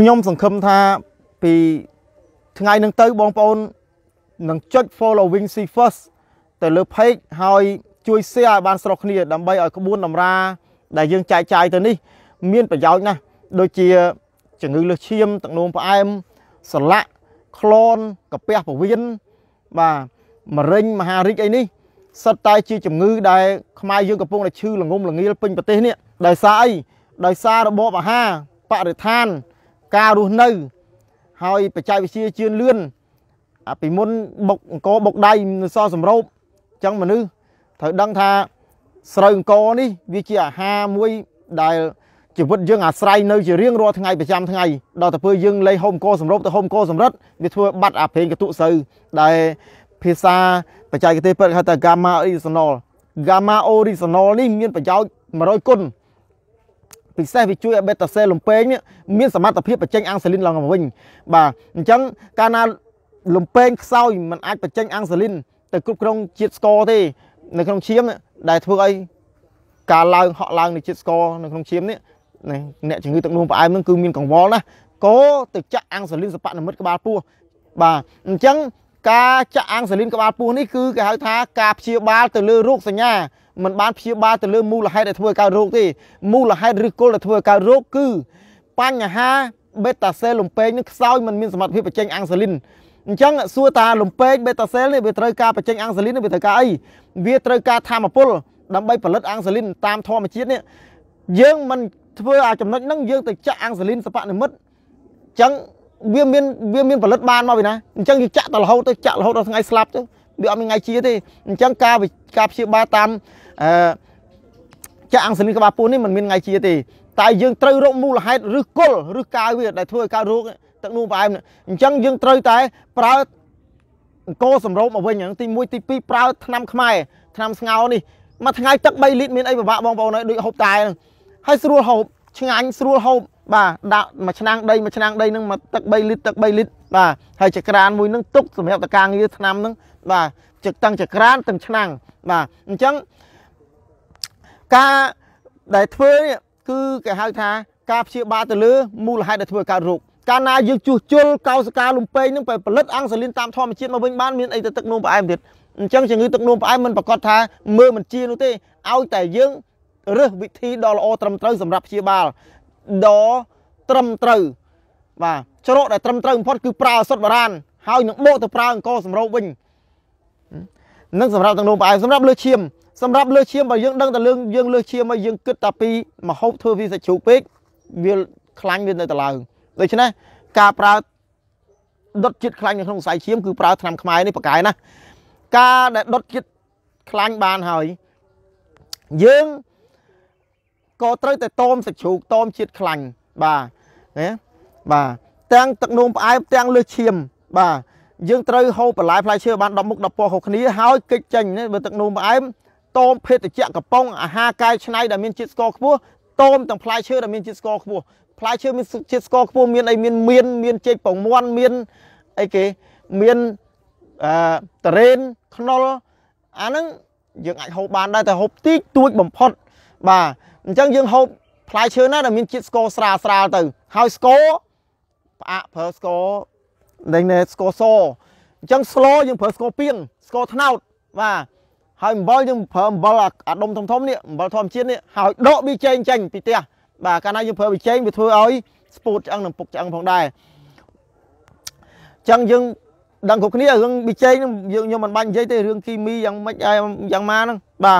ខ្ញុំសង្ឃឹមថាពីថ្ងៃនឹងទៅបងប្អូននឹងចុច following C first ទៅលើ page ហើយ ជួយ share ឲ្យបានស្រុកគ្នាដើម្បីឲ្យក្បួនតម្រាដែលយើងចែកចាយទៅនេះមានប្រយោជន៍ណាស់ដូចជាជំងឺលើសឈាមទឹកនោមផ្អែមសលាក់ក្លនកាពះពវៀនបាទមរិញមហារិចអីនេះសិតតែជាជំងឺដែលខ្មែរយើងកំពុងតែឈឺល្ងំល្ងាលពេញប្រទេសនេះដោយសារអីដោយសាររបបអាហារបរិស្ថានការរស់នៅហើយបច្ចេកវិទ្យាជឿនលឿនពីមុនបុកអង្គបុកដៃសសម្រូបអញ្ចឹងមនុស្សត្រូវដឹងថាស្រូវអង្គនេះវាជាអាហារមួយដែលជីវិតយើងអាស្រ័យនៅ ជារៀងរាល់ថ្ងៃប្រចាំថ្ងៃដល់ទៅពេលយើងលេហូបអង្គសម្រូបទៅហូបអង្គសម្រិតវាធ្វើបាត់អាប្រេងកតុស្រូវដែលភាសាបច្ចេកទេសពិតហៅថា gamma original gamma original នេះមានប្រយោជន៍100គុណពិសេសវាជួយឲ្យបេតាសេលំពេងមានសមត្ថភាពបញ្ចេញអង់សាលីនឡើងមកវិញបាទអញ្ចឹងកាលណាលំពេងខ្សោយมันអាចបញ្ចេញអង់សាលីន ទៅគ្រប់គ្រងជាតិស្ករទេ នៅក្នុងឈាមដែលធ្វើឲ្យការឡើងហក់ឡើងនៃជាតិស្ករនៅក្នុងឈាមនេះអ្នកជំងឺទឹកនោមផ្អែមនឹងគឺមានកង្វល់ណាស់ក៏ទៅចាក់អង់សាលីនសពនិមិត្តក្បាលពោះបាទអញ្ចឹងការចាក់អង់សាលីនក្បាលពោះនេះគឺគេហៅថាការព្យាបាលទៅលើរោគសញ្ញាมันបានព្យាបាលទៅលើមូលហេតុដែលធ្វើកើតរោគទេមូលហេតុឬគល់ដែលធ្វើកើតរោគគឺបញ្ហាបេតាសែលលំពេងនឹងខ្សោយมันមានសមត្ថភាពបញ្ចេញអាំងសាលីនអញ្ចឹងសួរតាលំពេងបេតាសែលនេះវាត្រូវការបញ្ចេញអាំងសាលីនវាត្រូវការអីវាត្រូវការធម្មពលដើម្បីផលិតអាំងសាលីនតាមធម្មជាតិនេះយើងមិនធ្វើអាចំណុចហ្នឹងយើងទៅចាក់អាំងសាលីនសពនិមិត្តអញ្ចឹងវាមានវាមានផលិតបានមកពីណាអញ្ចឹងយើងចាក់តរហូតទៅចាក់រហូតដល់ថ្ងៃស្លាប់ទៅវាអត់មានថ្ងៃជាទេអញ្ចឹងការការព្យាបាលតាមអឺចាក់អង្គសមីក្បាលពោះនេះมันមានថ្ងៃជាទេតែយើងត្រូវរកមូលហេតុឬគល់ឬកាយវាដែលធ្វើឲ្យកើតរោគទឹកនោមផ្អែមអញ្ចឹងយើងត្រូវតែប្រើអង្គសម្រោបមកវិញទី1ទី2ប្រើ ថ្នាំខ្មែរថ្នាំស្ងោនេះមួយថ្ងៃទឹក3លីត្រមានអីពិបាកបងប្អូនហើយដូចហូបតែហើយស្រួលហូបឆ្ងាញ់ស្រួលហូបបាទដាក់មួយឆ្នាំងដីមួយឆ្នាំងដីនឹងមកទឹក3លីត្រទឹក3លីត្របាទហើយចក្រានមួយនឹងទុកសម្រាប់តការងារឆ្នាំនឹងបាទចឹកតាំងចក្រានទាំងឆ្នាំងបាទអញ្ចឹងការដែលធ្វើនេះគឺគេហៅថា ការព្យាបាលទៅលើមូលហេតុដែលធ្វើកើតរោគកាលណាយើងជួសជុលកោសិកាលំពេងនឹងផលិតអង់សាលីនតាមធម្មជាតិមកវិញបានមានអីទៅទឹកនោមផ្អែមទៀតអញ្ចឹងជំងឺទឹកនោមផ្អែមមិនប្រកាសថាមើលមិនជានោះទេឲ្យតែយើង រើសវិធីដ៏ល្អត្រឹមត្រូវសម្រាប់ព្យាបាលដ៏ត្រឹមត្រូវបាទច្រកដែលត្រឹមត្រូវបំផុតគឺប្រើឱសថបុរាណហើយនឹងបកទៅប្រើអង្គសម្រោបវិញនឹងសម្រាប់ទឹកនោមផ្អែមសម្រាប់លើឈាមសម្រាប់លើសឈាមបើយើងដឹងតែរឿងយើងលើសឈាមហើយយើងគិតតែពីមហូបធ្វើវាសាច់ជ្រូកពេកវាខ្លាញ់វានៅតែឡើងដូច្នេះការប្រើដុតជាតិខ្លាញ់នៅក្នុងខ្សែឈាមគឺប្រើថ្នាំ ខ្មែរនេះប៉ាកែណាការដែលដុតជាតិខ្លាញ់បានហើយយើងក៏ត្រូវតែតោមសាច់ជ្រូកតោមជាតិខ្លាញ់បាទណាបាទទាំងទឹកនោមផ្អែមទាំងលើសឈាមបាទយើងត្រូវហូបបន្លែផ្លែឈើបាន10មុខ10ពណ៌ខុសគ្នាហើយកិច្ចចេញបើទឹកនោមផ្អែមតូមភេសជ្ជៈកំប៉ុងអាហារកែច្នៃដែលមានជាតិស្ករខ្ពស់តូមទាំងផ្លែឈើដែលមានជាតិស្ករខ្ពស់ផ្លែឈើមានជាតិស្ករខ្ពស់មានអីមាន មានមានចេកពងមាន់មានអីគេមានអឺតរេនខ្នុរអាហ្នឹងយើងអាចហូបបានដែរតែហូបតិចតួច បំផុត បាទអញ្ចឹងយើងហូបផ្លែឈើណាដែលមានជាតិស្ករស្រាលស្រាលទៅហើយស្ករផ្អាកប្រើស្ករនឹងស្ករសអញ្ចឹងស្លយើងប្រើស្ករពីងស្ករត្នោតបាទហើយអំបិលយើងប្រើអំបិលអាដុំធំធំនេះអំបិលធម្មជាតិនេះហើយដកប៊ីចេងចេញពីផ្ទះបាទកាលណាយើងប្រើប៊ីចេងវាធ្វើឲ្យស្ពូតឆ្អឹងនិងពុកឆ្អឹងផងដែរចឹងយើងដឹងគ្រប់គ្នារឿងប៊ីចេងយើងខ្ញុំមិនបាច់និយាយទេរឿងគីមីយ៉ាងម៉េចយ៉ាងម៉ាហ្នឹងបាទ